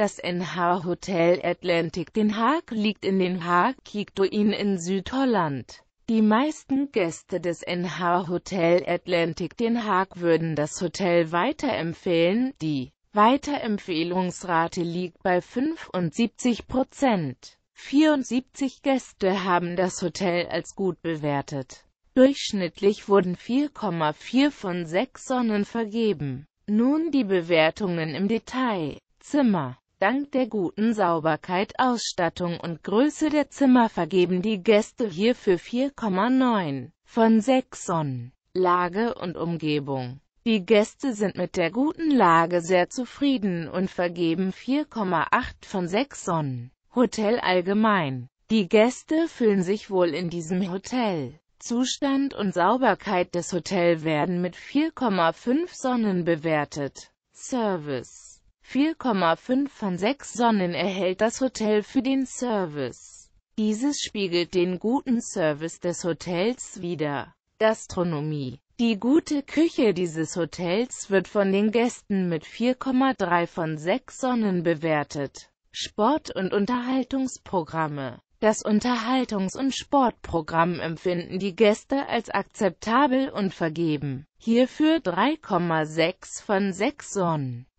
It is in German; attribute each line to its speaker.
Speaker 1: Das NH Hotel Atlantic Den Haag liegt in Den Haag, Kiekduin in Südholland. Die meisten Gäste des NH Hotel Atlantic Den Haag würden das Hotel weiterempfehlen, die Weiterempfehlungsrate liegt bei 75 Prozent. 74 Gäste haben das Hotel als gut bewertet. Durchschnittlich wurden 4,4 von 6 Sonnen vergeben. Nun die Bewertungen im Detail. Zimmer Dank der guten Sauberkeit, Ausstattung und Größe der Zimmer vergeben die Gäste hierfür 4,9 von 6 Sonnen. Lage und Umgebung Die Gäste sind mit der guten Lage sehr zufrieden und vergeben 4,8 von 6 Sonnen. Hotel allgemein Die Gäste fühlen sich wohl in diesem Hotel. Zustand und Sauberkeit des Hotels werden mit 4,5 Sonnen bewertet. Service 4,5 von 6 Sonnen erhält das Hotel für den Service. Dieses spiegelt den guten Service des Hotels wider. Gastronomie Die gute Küche dieses Hotels wird von den Gästen mit 4,3 von 6 Sonnen bewertet. Sport- und Unterhaltungsprogramme das Unterhaltungs- und Sportprogramm empfinden die Gäste als akzeptabel und vergeben. Hierfür 3,6 von 6 Sonnen.